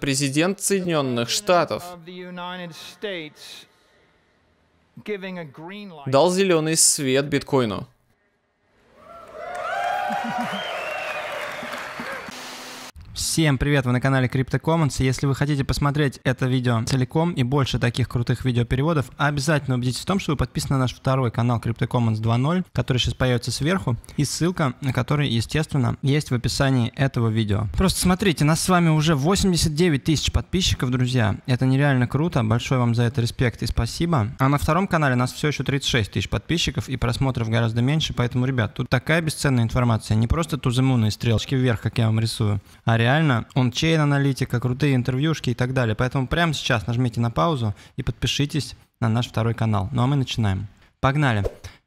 Президент Соединенных Штатов дал зеленый свет биткоину. Всем привет, вы на канале Crypto Commons. Если вы хотите посмотреть это видео целиком и больше таких крутых видеопереводов, обязательно убедитесь в том, что вы подписаны на наш второй канал Crypto Commons 2.0, который сейчас появится сверху, и ссылка на который, естественно, есть в описании этого видео. Просто смотрите, нас с вами уже 89 тысяч подписчиков, друзья. Это нереально круто, большой вам за это респект и спасибо. А на втором канале нас все еще 36 тысяч подписчиков и просмотров гораздо меньше, поэтому, ребят, тут такая бесценная информация, не просто туземунные стрелочки вверх, как я вам рисую, а реально реально. Он чейн-аналитика, крутые интервьюшки и так далее. Поэтому прямо сейчас нажмите на паузу и подпишитесь на наш второй канал. Ну а мы начинаем. Погнали.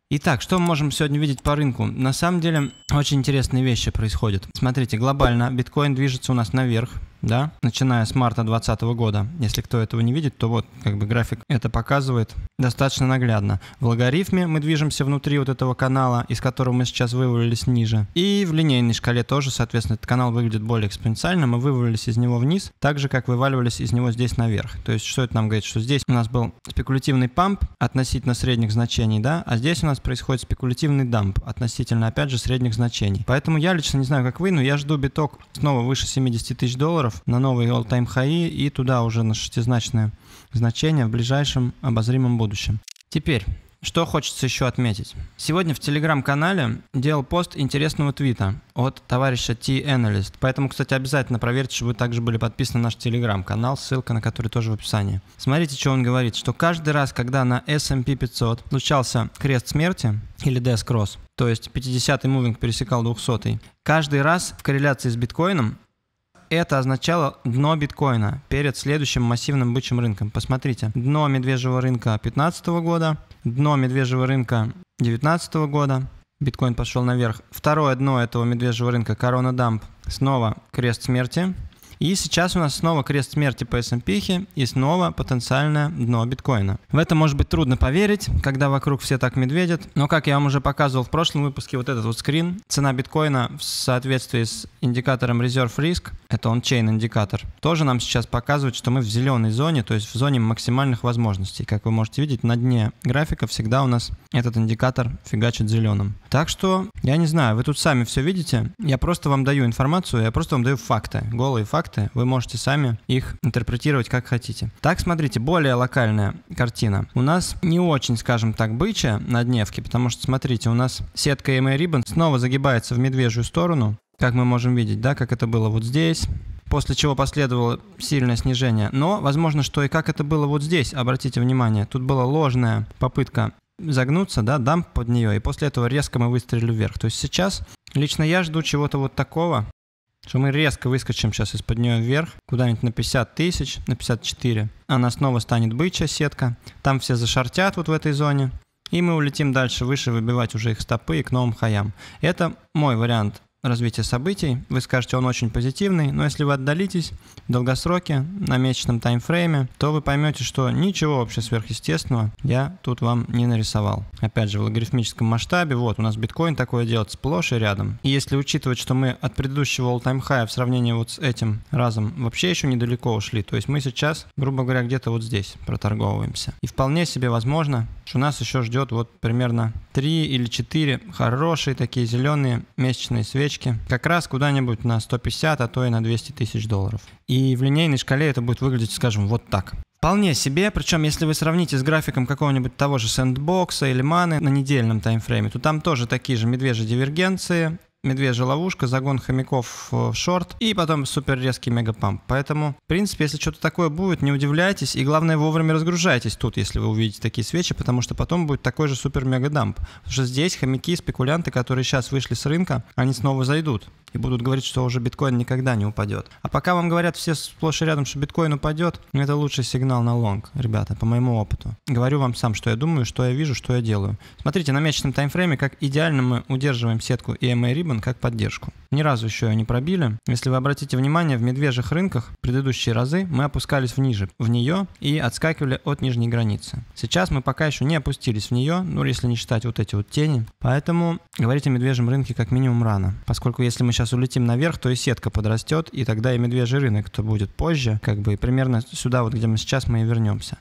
Итак, что мы можем сегодня видеть по рынку? На самом деле, очень интересные вещи происходят. Смотрите, глобально биткоин движется у нас наверх да, начиная с марта 2020 года. Если кто этого не видит, то вот как бы график это показывает достаточно наглядно. В логарифме мы движемся внутри вот этого канала, из которого мы сейчас вывалились ниже. И в линейной шкале тоже, соответственно, этот канал выглядит более экспоненциально. Мы вывалились из него вниз, так же, как вываливались из него здесь наверх. То есть, что это нам говорит? Что здесь у нас был спекулятивный памп относительно средних значений, да, а здесь у нас происходит спекулятивный дамп относительно, опять же, средних значений. Поэтому я лично не знаю, как вы, но я жду биток снова выше 70 тысяч долларов, долларов на новые all-time high и туда уже на шестизначное значение в ближайшем обозримом будущем. Теперь, что хочется еще отметить. Сегодня в телеграм-канале делал пост интересного твита от товарища T-Analyst. Поэтому, кстати, обязательно проверьте, чтобы вы также были подписаны на наш телеграм-канал, ссылка на который тоже в описании. Смотрите, что он говорит, что каждый раз, когда на S&P 500 случался крест смерти или Death Cross, то есть 50-й мувинг пересекал 200-й, каждый раз в корреляции с биткоином это означало дно биткоина перед следующим массивным бычьим рынком. Посмотрите, дно медвежьего рынка 2015 года, дно медвежьего рынка 2019 года, биткоин пошел наверх. Второе дно этого медвежьего рынка, корона дамп, снова крест смерти, и сейчас у нас снова крест смерти по S&P и снова потенциальное дно биткоина. В это может быть трудно поверить, когда вокруг все так медведят, но как я вам уже показывал в прошлом выпуске, вот этот вот скрин, цена биткоина в соответствии с индикатором Reserve Risk, это он чейн индикатор, тоже нам сейчас показывает, что мы в зеленой зоне, то есть в зоне максимальных возможностей. Как вы можете видеть, на дне графика всегда у нас этот индикатор фигачит зеленым. Так что, я не знаю, вы тут сами все видите, я просто вам даю информацию, я просто вам даю факты, голые факты, факты, вы можете сами их интерпретировать как хотите. Так, смотрите, более локальная картина. У нас не очень, скажем так, бычья на дневке, потому что, смотрите, у нас сетка EMA Ribbon снова загибается в медвежью сторону, как мы можем видеть, да, как это было вот здесь, после чего последовало сильное снижение. Но, возможно, что и как это было вот здесь, обратите внимание, тут была ложная попытка загнуться, да, дамп под нее, и после этого резко мы выстрелили вверх. То есть сейчас лично я жду чего-то вот такого, что мы резко выскочим сейчас из-под нее вверх, куда-нибудь на 50 тысяч, на 54. Она снова станет бычья сетка, там все зашортят вот в этой зоне, и мы улетим дальше выше выбивать уже их стопы и к новым хаям. Это мой вариант развития событий, вы скажете, он очень позитивный, но если вы отдалитесь в долгосроке, на месячном таймфрейме, то вы поймете, что ничего вообще сверхъестественного я тут вам не нарисовал. Опять же, в логарифмическом масштабе, вот, у нас биткоин такое делает сплошь и рядом. И если учитывать, что мы от предыдущего all-time high в сравнении вот с этим разом вообще еще недалеко ушли, то есть мы сейчас, грубо говоря, где-то вот здесь проторговываемся. И вполне себе возможно, что нас еще ждет вот примерно 3 или 4 хорошие такие зеленые месячные свечи, отсечки, как раз куда-нибудь на 150, а то и на 200 тысяч долларов. И в линейной шкале это будет выглядеть, скажем, вот так. Вполне себе, причем если вы сравните с графиком какого-нибудь того же сэндбокса или маны на недельном таймфрейме, то там тоже такие же медвежьи дивергенции, медвежья ловушка, загон хомяков э, в шорт и потом супер резкий мегапамп. Поэтому, в принципе, если что-то такое будет, не удивляйтесь и главное вовремя разгружайтесь тут, если вы увидите такие свечи, потому что потом будет такой же супер мега дамп. Потому что здесь хомяки, спекулянты, которые сейчас вышли с рынка, они снова зайдут и будут говорить, что уже биткоин никогда не упадет. А пока вам говорят все сплошь и рядом, что биткоин упадет, это лучший сигнал на лонг, ребята, по моему опыту. Говорю вам сам, что я думаю, что я вижу, что я делаю. Смотрите на месячном таймфрейме, как идеально мы удерживаем сетку EMA Ribbon как поддержку. Ни разу еще ее не пробили. Если вы обратите внимание, в медвежьих рынках предыдущие разы мы опускались вниже, в нее и отскакивали от нижней границы. Сейчас мы пока еще не опустились в нее, ну если не считать вот эти вот тени. Поэтому говорить о медвежьем рынке как минимум рано, поскольку если мы сейчас сейчас улетим наверх, то и сетка подрастет, и тогда и медвежий рынок, то будет позже, как бы, и примерно сюда, вот где мы сейчас, мы и вернемся.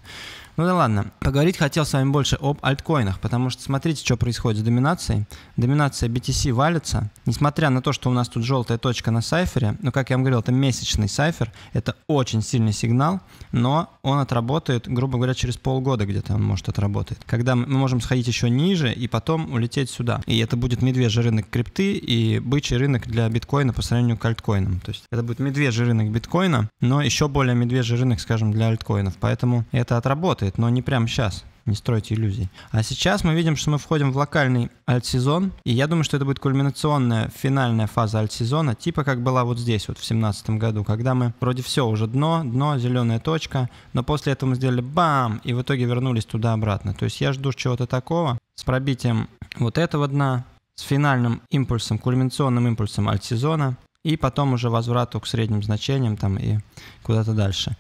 Ну да ладно, поговорить хотел с вами больше об альткоинах, потому что смотрите, что происходит с доминацией. Доминация BTC валится, несмотря на то, что у нас тут желтая точка на сайфере, но, как я вам говорил, это месячный сайфер, это очень сильный сигнал, но он отработает, грубо говоря, через полгода где-то он может отработать. Когда мы можем сходить еще ниже и потом улететь сюда. И это будет медвежий рынок крипты и бычий рынок для биткоина по сравнению к альткоинам. То есть это будет медвежий рынок биткоина, но еще более медвежий рынок, скажем, для альткоинов. Поэтому это отработает работает, но не прямо сейчас. Не стройте иллюзий. А сейчас мы видим, что мы входим в локальный аль-сезон и я думаю, что это будет кульминационная, финальная фаза аль-сезона типа как была вот здесь, вот в 2017 году, когда мы вроде все, уже дно, дно, зеленая точка, но после этого мы сделали бам, и в итоге вернулись туда-обратно. То есть я жду чего-то такого с пробитием вот этого дна, с финальным импульсом, кульминационным импульсом аль-сезона и потом уже возврату к средним значениям там и куда-то дальше.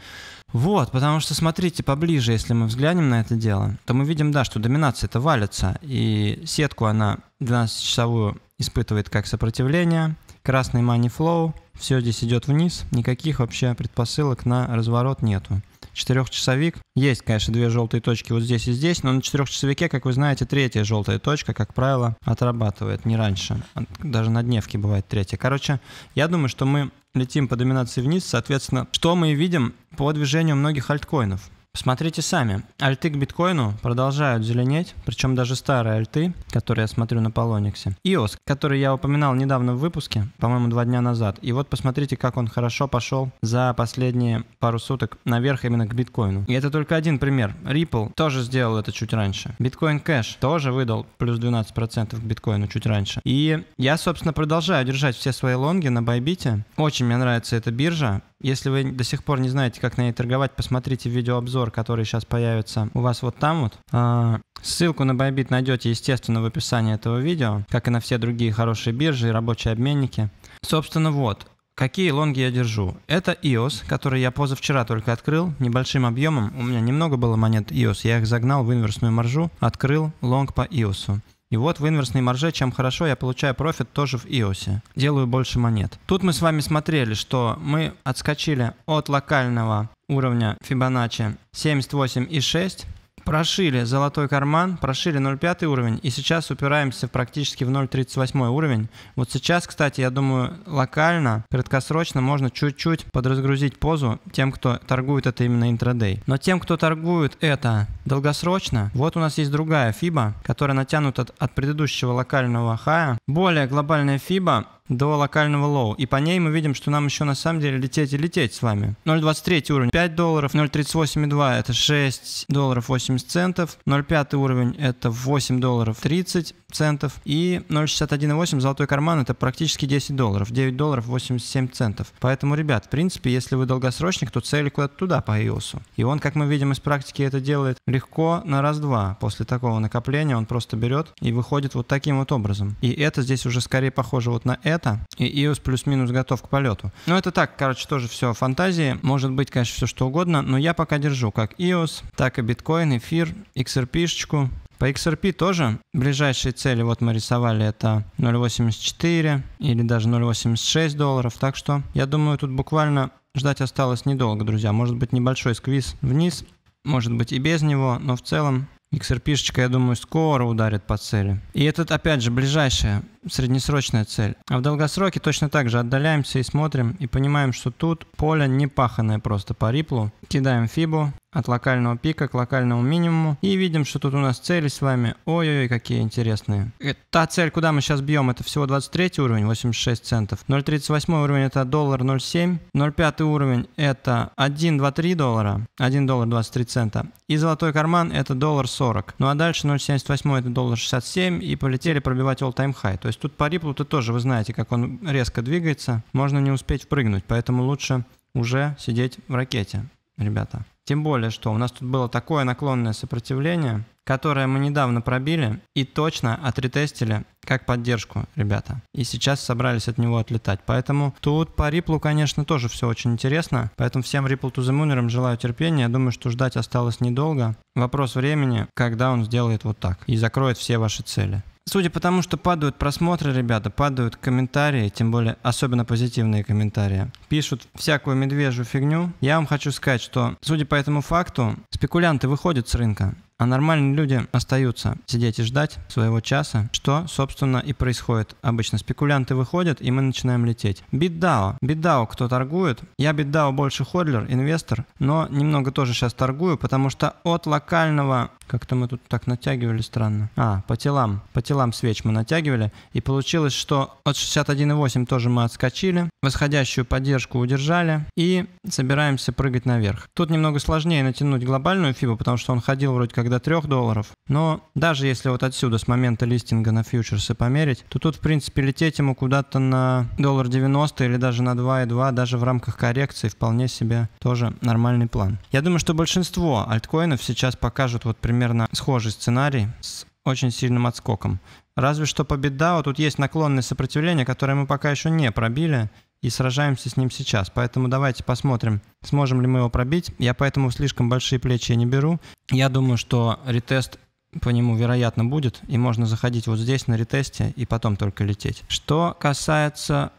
Вот, потому что, смотрите, поближе, если мы взглянем на это дело, то мы видим, да, что доминация это валится, и сетку она 12-часовую испытывает как сопротивление, красный money flow, все здесь идет вниз, никаких вообще предпосылок на разворот нету четырехчасовик. Есть, конечно, две желтые точки вот здесь и здесь, но на четырехчасовике, как вы знаете, третья желтая точка, как правило, отрабатывает не раньше. Даже на дневке бывает третья. Короче, я думаю, что мы летим по доминации вниз, соответственно, что мы видим по движению многих альткоинов. Посмотрите сами. Альты к биткоину продолжают зеленеть, причем даже старые альты, которые я смотрю на Полониксе. EOS, который я упоминал недавно в выпуске, по-моему, два дня назад. И вот посмотрите, как он хорошо пошел за последние пару суток наверх именно к биткоину. И это только один пример. Ripple тоже сделал это чуть раньше. Bitcoin Cash тоже выдал плюс 12% к биткоину чуть раньше. И я, собственно, продолжаю держать все свои лонги на Bybit. Очень мне нравится эта биржа. Если вы до сих пор не знаете, как на ней торговать, посмотрите видеообзор, который сейчас появится у вас вот там вот. А, ссылку на Bybit найдете, естественно, в описании этого видео, как и на все другие хорошие биржи и рабочие обменники. Собственно, вот. Какие лонги я держу? Это EOS, который я позавчера только открыл, небольшим объемом. У меня немного было монет EOS, я их загнал в инверсную маржу, открыл лонг по EOS. И вот в инверсной марже, чем хорошо, я получаю профит тоже в EOS. Делаю больше монет. Тут мы с вами смотрели, что мы отскочили от локального уровня Fibonacci 78,6 Прошили золотой карман, прошили 0,5 уровень, и сейчас упираемся практически в 0,38 уровень. Вот сейчас, кстати, я думаю, локально, краткосрочно можно чуть-чуть подразгрузить позу тем, кто торгует это именно интрадей. Но тем, кто торгует это долгосрочно, вот у нас есть другая фиба, которая натянута от, от предыдущего локального хая. Более глобальная фиба до локального лоу. И по ней мы видим, что нам еще на самом деле лететь и лететь с вами. 0.23 уровень 5 долларов, 0.38,2 это 6 долларов 80 центов, 0.5 уровень это 8 долларов 30 центов и 0.61,8 золотой карман это практически 10 долларов, 9 долларов 87 центов. Поэтому, ребят, в принципе, если вы долгосрочник, то цель куда-то туда по iOS. И он, как мы видим из практики, это делает легко на раз-два. После такого накопления он просто берет и выходит вот таким вот образом. И это здесь уже скорее похоже вот на это, лета, и iOS плюс-минус готов к полету. Но ну, это так, короче, тоже все фантазии. Может быть, конечно, все что угодно, но я пока держу как iOS, так и биткоин, эфир, XRP-шечку. По XRP тоже ближайшие цели вот мы рисовали это 0.84 или даже 0.86 долларов. Так что я думаю, тут буквально ждать осталось недолго, друзья. Может быть небольшой сквиз вниз, может быть и без него, но в целом XRP-шечка, я думаю, скоро ударит по цели. И это, опять же, ближайшая среднесрочная цель. А в долгосроке точно так же отдаляемся и смотрим, и понимаем, что тут поле не паханное просто по риплу. Кидаем фибу, от локального пика к локальному минимуму. И видим, что тут у нас цели с вами. Ой-ой-ой, какие интересные. И э, та цель, куда мы сейчас бьем, это всего 23 уровень, 86 центов. 0,38 уровень это доллар 0,7. 0,5 уровень это 1,23 доллара. 1 доллар 23 цента. И золотой карман это доллар 40. Ну а дальше 0,78 это доллар 67. И полетели пробивать all-time high. То есть тут по риплу-то тоже, вы знаете, как он резко двигается. Можно не успеть впрыгнуть, поэтому лучше уже сидеть в ракете, ребята. Тем более, что у нас тут было такое наклонное сопротивление, которое мы недавно пробили и точно отретестили как поддержку, ребята. И сейчас собрались от него отлетать. Поэтому тут по Ripple, конечно, тоже все очень интересно. Поэтому всем Ripple to the Mooner желаю терпения. Я думаю, что ждать осталось недолго. Вопрос времени, когда он сделает вот так и закроет все ваши цели. Судя по тому, что падают просмотры, ребята, падают комментарии, тем более особенно позитивные комментарии, пишут всякую медвежью фигню, я вам хочу сказать, что, судя по этому факту, спекулянты выходят с рынка. А нормальные люди остаются сидеть и ждать своего часа, что, собственно, и происходит обычно. Спекулянты выходят, и мы начинаем лететь. BitDAO. BitDAO кто торгует? Я BitDAO больше ходлер, инвестор, но немного тоже сейчас торгую, потому что от локального как-то мы тут так натягивали странно. А, по телам. По телам свеч мы натягивали. И получилось, что от 61,8 тоже мы отскочили. Восходящую поддержку удержали. И собираемся прыгать наверх. Тут немного сложнее натянуть глобальную фибу, потому что он ходил вроде как до 3 долларов. Но даже если вот отсюда, с момента листинга на фьючерсы померить, то тут, в принципе, лететь ему куда-то на доллар 90 или даже на 2,2, даже в рамках коррекции вполне себе тоже нормальный план. Я думаю, что большинство альткоинов сейчас покажут вот примерно примерно схожий сценарий с очень сильным отскоком. Разве что по беддау тут есть наклонное сопротивление, которое мы пока еще не пробили, и сражаемся с ним сейчас. Поэтому давайте посмотрим, сможем ли мы его пробить. Я поэтому слишком большие плечи не беру. Я думаю, что ретест по нему вероятно будет, и можно заходить вот здесь на ретесте и потом только лететь. Что касается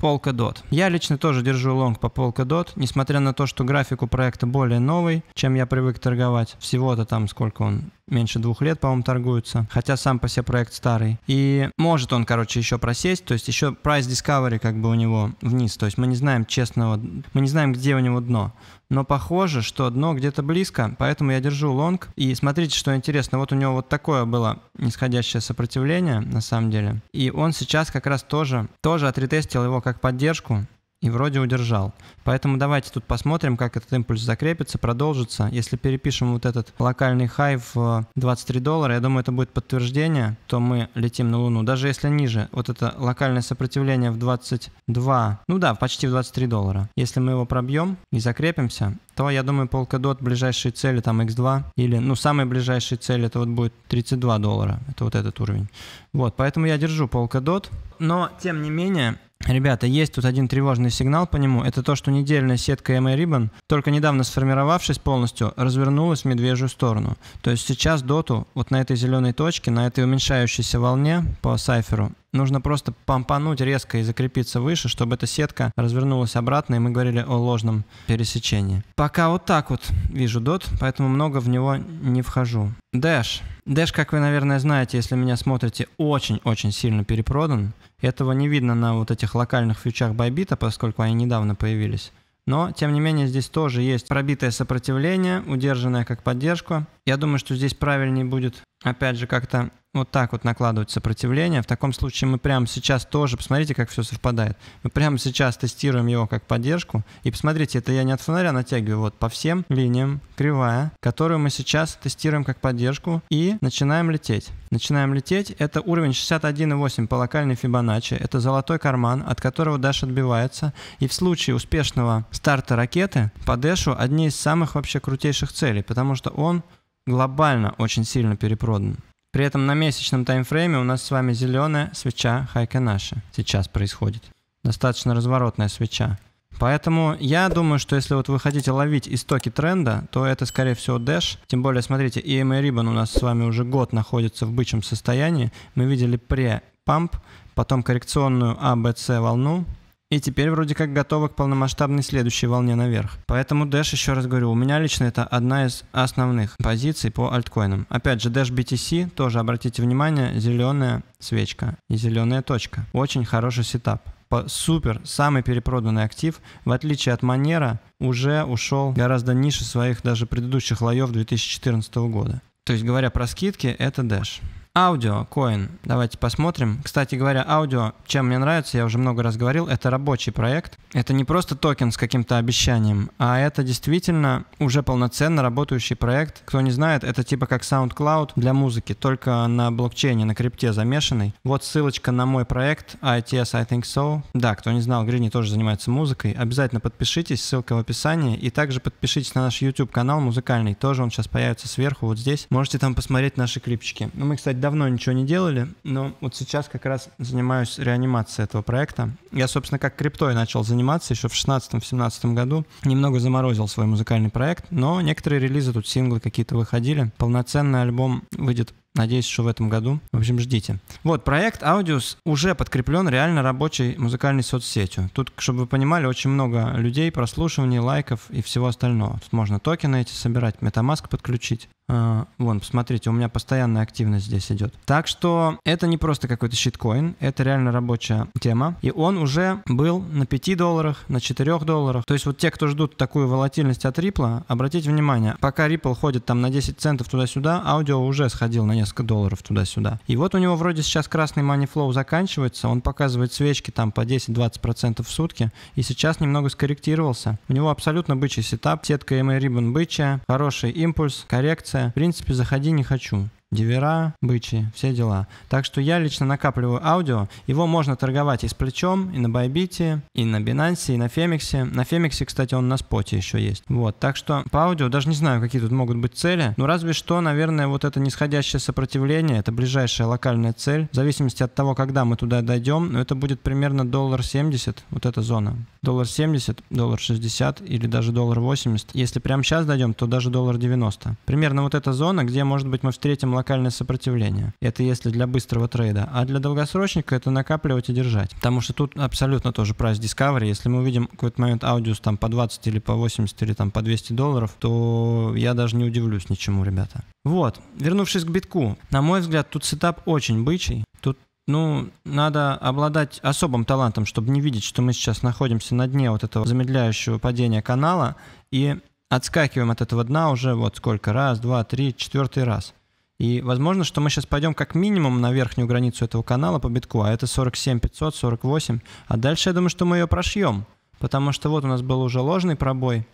Polkadot. Я лично тоже держу лонг по Polkadot, несмотря на то, что график у проекта более новый, чем я привык торговать. Всего-то там сколько он, меньше двух лет, по-моему, торгуется. Хотя сам по себе проект старый. И может он, короче, еще просесть, то есть еще price discovery как бы у него вниз. То есть мы не знаем честного, мы не знаем, где у него дно. Но похоже, что дно где-то близко, поэтому я держу лонг. И смотрите, что интересно, вот у него вот такое было нисходящее сопротивление, на самом деле. И он сейчас как раз тоже, тоже отретестил его как поддержку и вроде удержал. Поэтому давайте тут посмотрим, как этот импульс закрепится, продолжится. Если перепишем вот этот локальный хай в 23 э, доллара, я думаю, это будет подтверждение, то мы летим на Луну. Даже если ниже, вот это локальное сопротивление в 22, ну да, почти в 23 доллара. Если мы его пробьем и закрепимся, то, я думаю, Polkadot ближайшие цели, там, x2, или, ну, самые ближайшие цели, это вот будет 32 доллара, это вот этот уровень. Вот, поэтому я держу Polkadot, но, тем не менее, Ребята, есть тут один тревожный сигнал по нему. Это то, что недельная сетка MA Ribbon, только недавно сформировавшись полностью, развернулась в медвежью сторону. То есть сейчас доту вот на этой зеленой точке, на этой уменьшающейся волне по сайферу, Нужно просто помпануть резко и закрепиться выше, чтобы эта сетка развернулась обратно, и мы говорили о ложном пересечении. Пока вот так вот вижу дот, поэтому много в него не вхожу. Дэш, дэш, как вы, наверное, знаете, если меня смотрите, очень-очень сильно перепродан. Этого не видно на вот этих локальных фьючах Байбита, поскольку они недавно появились. Но, тем не менее, здесь тоже есть пробитое сопротивление, удержанное как поддержку. Я думаю, что здесь правильнее будет, опять же, как-то вот так вот накладывать сопротивление. В таком случае мы прямо сейчас тоже, посмотрите, как все совпадает. Мы прямо сейчас тестируем его как поддержку. И посмотрите, это я не от фонаря натягиваю, вот по всем линиям кривая, которую мы сейчас тестируем как поддержку и начинаем лететь. Начинаем лететь. Это уровень 61,8 по локальной Фибоначчи. Это золотой карман, от которого Dash отбивается. И в случае успешного старта ракеты по Дэшу одни из самых вообще крутейших целей, потому что он глобально очень сильно перепродан. При этом на месячном таймфрейме у нас с вами зеленая свеча хайка Хайканаши сейчас происходит. Достаточно разворотная свеча. Поэтому я думаю, что если вот вы хотите ловить истоки тренда, то это, скорее всего, Dash. Тем более, смотрите, EMA Ribbon у нас с вами уже год находится в бычьем состоянии. Мы видели пре-памп, потом коррекционную ABC а волну, и теперь вроде как готовы к полномасштабной следующей волне наверх. Поэтому Dash, еще раз говорю, у меня лично это одна из основных позиций по альткоинам. Опять же, Dash BTC, тоже обратите внимание, зеленая свечка и зеленая точка. Очень хороший сетап. По супер, самый перепроданный актив, в отличие от Манера, уже ушел гораздо ниже своих даже предыдущих лоев 2014 года. То есть, говоря про скидки, это Dash. Аудио, Coin. Давайте посмотрим. Кстати говоря, аудио, чем мне нравится, я уже много раз говорил, это рабочий проект. Это не просто токен с каким-то обещанием, а это действительно уже полноценно работающий проект. Кто не знает, это типа как SoundCloud для музыки, только на блокчейне, на крипте замешанный. Вот ссылочка на мой проект ITS I Think So. Да, кто не знал, Грини тоже занимается музыкой. Обязательно подпишитесь, ссылка в описании. И также подпишитесь на наш YouTube канал музыкальный. Тоже он сейчас появится сверху, вот здесь. Можете там посмотреть наши клипчики. Ну, мы, кстати, давно ничего не делали, но вот сейчас как раз занимаюсь реанимацией этого проекта. Я, собственно, как криптой начал заниматься еще в 16-17 году. Немного заморозил свой музыкальный проект, но некоторые релизы, тут синглы какие-то выходили. Полноценный альбом выйдет Надеюсь, что в этом году. В общем, ждите. Вот, проект Audius уже подкреплен реально рабочей музыкальной соцсетью. Тут, чтобы вы понимали, очень много людей, прослушиваний, лайков и всего остального. Тут можно токены эти собирать, Metamask подключить. А, вон, посмотрите, у меня постоянная активность здесь идет. Так что это не просто какой-то щиткоин, это реально рабочая тема. И он уже был на 5 долларах, на 4 долларах. То есть вот те, кто ждут такую волатильность от Ripple, обратите внимание, пока Ripple ходит там на 10 центов туда-сюда, аудио уже сходил на несколько долларов туда-сюда. И вот у него вроде сейчас красный money flow заканчивается, он показывает свечки там по 10-20% в сутки, и сейчас немного скорректировался. У него абсолютно бычий сетап, сетка MA Ribbon бычья, хороший импульс, коррекция, в принципе, заходи, не хочу дивера, бычи, все дела. Так что я лично накапливаю аудио. Его можно торговать и с плечом, и на Байбите, и на Бинансе, и на Фемиксе. На Фемиксе, кстати, он на споте еще есть. Вот, так что по аудио даже не знаю, какие тут могут быть цели. Но ну, разве что, наверное, вот это нисходящее сопротивление, это ближайшая локальная цель. В зависимости от того, когда мы туда дойдем, ну, это будет примерно доллар 70, вот эта зона. Доллар 70, доллар 60 или даже доллар 80. Если прямо сейчас дойдем, то даже доллар 90. Примерно вот эта зона, где, может быть, мы встретим локальное сопротивление. Это если для быстрого трейда. А для долгосрочника это накапливать и держать. Потому что тут абсолютно тоже прайс discovery. Если мы увидим какой-то момент аудиус там по 20 или по 80 или там по 200 долларов, то я даже не удивлюсь ничему, ребята. Вот. Вернувшись к битку. На мой взгляд, тут сетап очень бычий. Тут ну, надо обладать особым талантом, чтобы не видеть, что мы сейчас находимся на дне вот этого замедляющего падения канала и отскакиваем от этого дна уже вот сколько раз, два, три, четвертый раз. И возможно, что мы сейчас пойдем как минимум на верхнюю границу этого канала по битку, а это 47 500, 48. А дальше я думаю, что мы ее прошьем, потому что вот у нас был уже ложный пробой.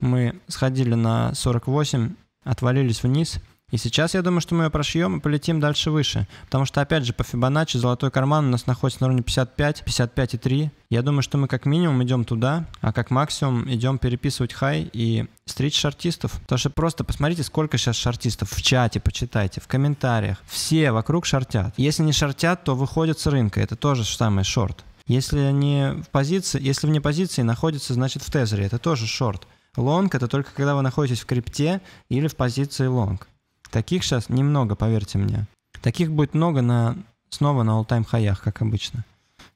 Мы сходили на 48, отвалились вниз – и сейчас я думаю, что мы ее прошьем и полетим дальше выше. Потому что, опять же, по Фибоначчи золотой карман у нас находится на уровне 55, 55 и 3. Я думаю, что мы как минимум идем туда, а как максимум идем переписывать хай и стричь шартистов. Потому что просто посмотрите, сколько сейчас шартистов в чате, почитайте, в комментариях. Все вокруг шортят. Если не шортят, то выходят с рынка. Это тоже самый шорт. Если они в позиции, если вне позиции находится, значит в тезере. Это тоже шорт. Лонг это только когда вы находитесь в крипте или в позиции лонг. Таких сейчас немного, поверьте мне. Таких будет много на снова на all-time хаях, как обычно.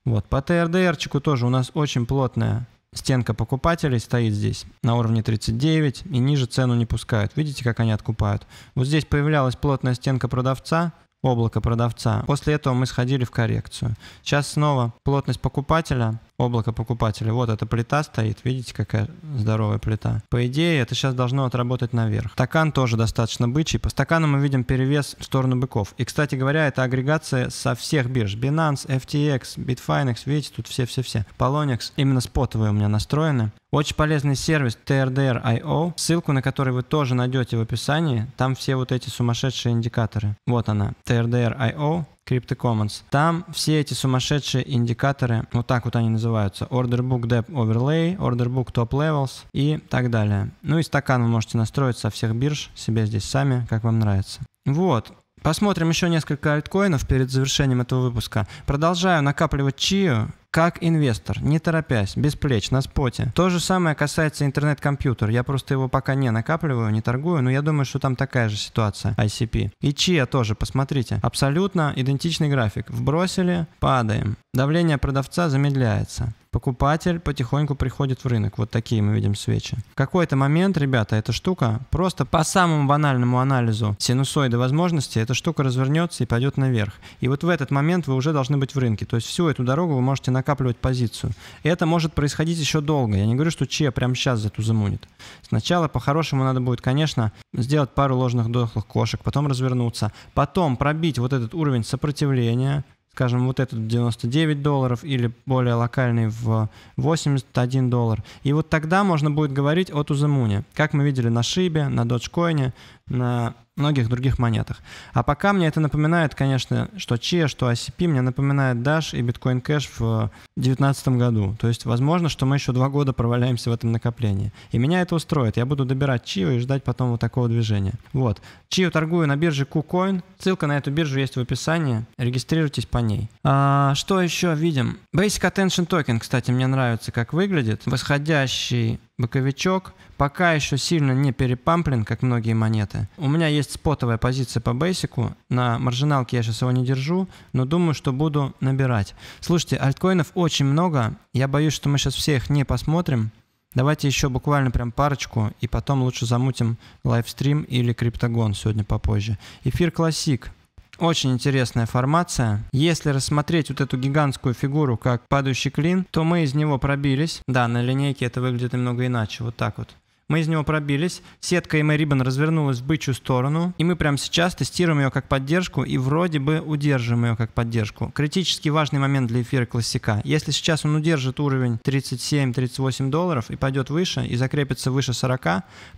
Вот. По TRDR-чику тоже у нас очень плотная стенка покупателей стоит здесь на уровне 39 и ниже цену не пускают. Видите, как они откупают? Вот здесь появлялась плотная стенка продавца, облако продавца. После этого мы сходили в коррекцию. Сейчас снова плотность покупателя облако покупателя. Вот эта плита стоит, видите, какая здоровая плита. По идее, это сейчас должно отработать наверх. Стакан тоже достаточно бычий. По стакану мы видим перевес в сторону быков. И, кстати говоря, это агрегация со всех бирж. Binance, FTX, Bitfinex, видите, тут все-все-все. Poloniex, именно спотовые у меня настроены. Очень полезный сервис TRDR.io, ссылку на который вы тоже найдете в описании. Там все вот эти сумасшедшие индикаторы. Вот она, TRDR.io. CryptoCommons. Там все эти сумасшедшие индикаторы, вот так вот они называются, Order Book Depth Overlay, Order Book Top Levels и так далее. Ну и стакан вы можете настроить со всех бирж себе здесь сами, как вам нравится. Вот, Посмотрим еще несколько альткоинов перед завершением этого выпуска. Продолжаю накапливать чию как инвестор, не торопясь, без плеч, на споте. То же самое касается интернет-компьютер. Я просто его пока не накапливаю, не торгую, но я думаю, что там такая же ситуация ICP. И Chia тоже, посмотрите. Абсолютно идентичный график. Вбросили, падаем. Давление продавца замедляется покупатель потихоньку приходит в рынок. Вот такие мы видим свечи. В какой-то момент, ребята, эта штука просто по самому банальному анализу синусоиды возможности, эта штука развернется и пойдет наверх. И вот в этот момент вы уже должны быть в рынке. То есть всю эту дорогу вы можете накапливать позицию. И это может происходить еще долго. Я не говорю, что Че прямо сейчас за эту замунит. Сначала по-хорошему надо будет, конечно, сделать пару ложных дохлых кошек, потом развернуться, потом пробить вот этот уровень сопротивления, скажем, вот этот 99 долларов или более локальный в 81 доллар. И вот тогда можно будет говорить о Тузамуне. Как мы видели на Шибе, на Доджкоине, на многих других монетах. А пока мне это напоминает, конечно, что Chia, что ICP, а мне напоминает Dash и Bitcoin Cash в 2019 году. То есть, возможно, что мы еще два года проваляемся в этом накоплении. И меня это устроит. Я буду добирать Chia и ждать потом вот такого движения. Вот. Chia торгую на бирже KuCoin. Ссылка на эту биржу есть в описании. Регистрируйтесь по ней. А, что еще видим? Basic Attention Token, кстати, мне нравится, как выглядит. Восходящий Боковичок пока еще сильно не перепамплен, как многие монеты. У меня есть спотовая позиция по бейсику. На маржиналке я сейчас его не держу, но думаю, что буду набирать. Слушайте, альткоинов очень много. Я боюсь, что мы сейчас все их не посмотрим. Давайте еще буквально прям парочку, и потом лучше замутим лайвстрим или криптогон сегодня попозже. Эфир классик. Очень интересная формация. Если рассмотреть вот эту гигантскую фигуру как падающий клин, то мы из него пробились. Да, на линейке это выглядит немного иначе, вот так вот. Мы из него пробились, сетка и Ribbon развернулась в бычью сторону, и мы прямо сейчас тестируем ее как поддержку и вроде бы удержим ее как поддержку. Критически важный момент для эфира классика. Если сейчас он удержит уровень 37-38 долларов и пойдет выше и закрепится выше 40,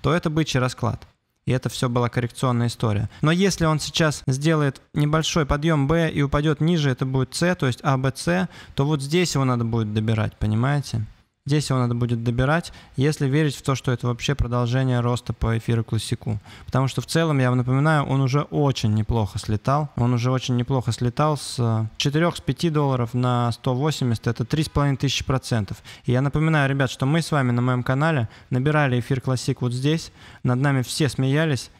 то это бычий расклад. И это все была коррекционная история. Но если он сейчас сделает небольшой подъем B и упадет ниже, это будет C, то есть ABC, а, то вот здесь его надо будет добирать, понимаете? Здесь его надо будет добирать, если верить в то, что это вообще продолжение роста по эфиру классику. Потому что в целом, я вам напоминаю, он уже очень неплохо слетал. Он уже очень неплохо слетал с 4 э, с 5 долларов на 180, это 3,5 тысячи процентов. И я напоминаю, ребят, что мы с вами на моем канале набирали эфир классик вот здесь. Над нами все смеялись,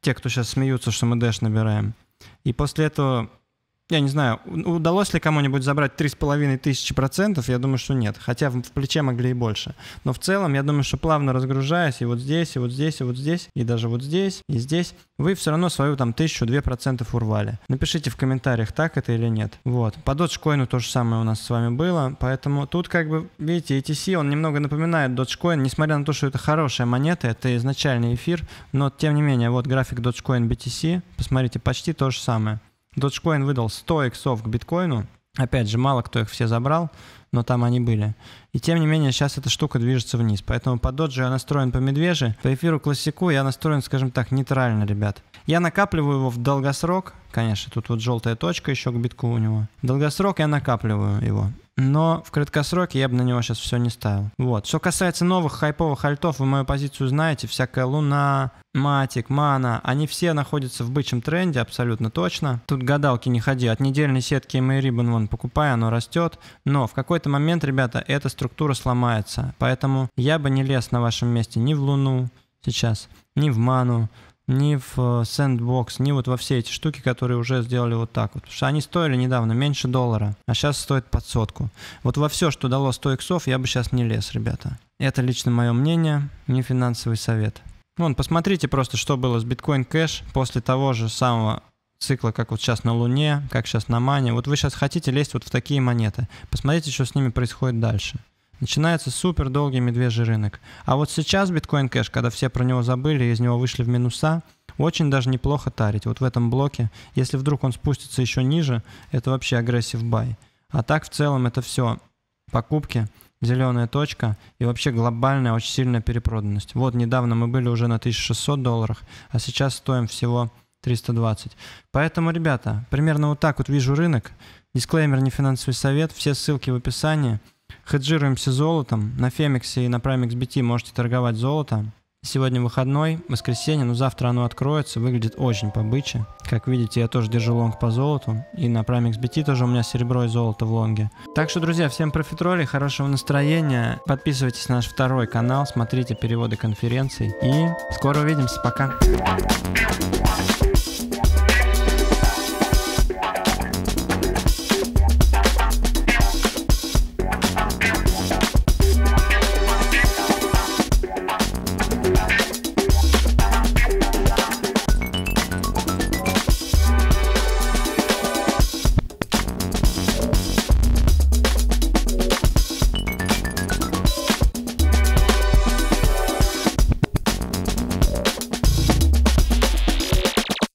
те, кто сейчас смеются, что мы дэш набираем. И после этого я не знаю, удалось ли кому-нибудь забрать три с половиной тысячи процентов, я думаю, что нет. Хотя в плече могли и больше. Но в целом, я думаю, что плавно разгружаясь, и вот здесь, и вот здесь, и вот здесь, и даже вот здесь, и здесь, вы все равно свою там тысячу-две процентов урвали. Напишите в комментариях, так это или нет. Вот. По Dogecoin то же самое у нас с вами было, поэтому тут как бы, видите, ETC, он немного напоминает Dogecoin, несмотря на то, что это хорошая монета, это изначальный эфир, но тем не менее, вот график Dogecoin BTC, посмотрите, почти то же самое. Dogecoin выдал 100 иксов к биткоину. Опять же, мало кто их все забрал, но там они были. И тем не менее, сейчас эта штука движется вниз. Поэтому по доджу я настроен по медвежи, по эфиру классику я настроен, скажем так, нейтрально, ребят. Я накапливаю его в долгосрок, конечно, тут вот желтая точка еще к битку у него. В долгосрок я накапливаю его но в краткосроке я бы на него сейчас все не ставил. Вот. Что касается новых хайповых альтов, вы мою позицию знаете, всякая Луна, Матик, Мана, они все находятся в бычьем тренде абсолютно точно. Тут гадалки не ходи, от недельной сетки Mayribon вон покупай, оно растет, но в какой-то момент, ребята, эта структура сломается, поэтому я бы не лез на вашем месте ни в Луну сейчас, ни в Ману, ни в э, Sandbox, ни вот во все эти штуки, которые уже сделали вот так вот. Потому что они стоили недавно меньше доллара, а сейчас стоит под сотку. Вот во все, что дало 100 иксов, я бы сейчас не лез, ребята. Это лично мое мнение, не финансовый совет. Вон, посмотрите просто, что было с Bitcoin Cash после того же самого цикла, как вот сейчас на Луне, как сейчас на Мане. Вот вы сейчас хотите лезть вот в такие монеты. Посмотрите, что с ними происходит дальше. Начинается супер долгий медвежий рынок. А вот сейчас биткоин кэш, когда все про него забыли из него вышли в минуса, очень даже неплохо тарить. Вот в этом блоке, если вдруг он спустится еще ниже, это вообще агрессив бай. А так в целом это все покупки, зеленая точка и вообще глобальная очень сильная перепроданность. Вот недавно мы были уже на 1600 долларах, а сейчас стоим всего 320. Поэтому, ребята, примерно вот так вот вижу рынок. Дисклеймер не финансовый совет, все ссылки в описании – Хеджируемся золотом. На Фемиксе и на Primex BT можете торговать золото. Сегодня выходной, воскресенье, но завтра оно откроется, выглядит очень побыче. Как видите, я тоже держу лонг по золоту, и на Primex BT тоже у меня серебро и золото в лонге. Так что, друзья, всем профитроли, хорошего настроения, подписывайтесь на наш второй канал, смотрите переводы конференций, и скоро увидимся, пока!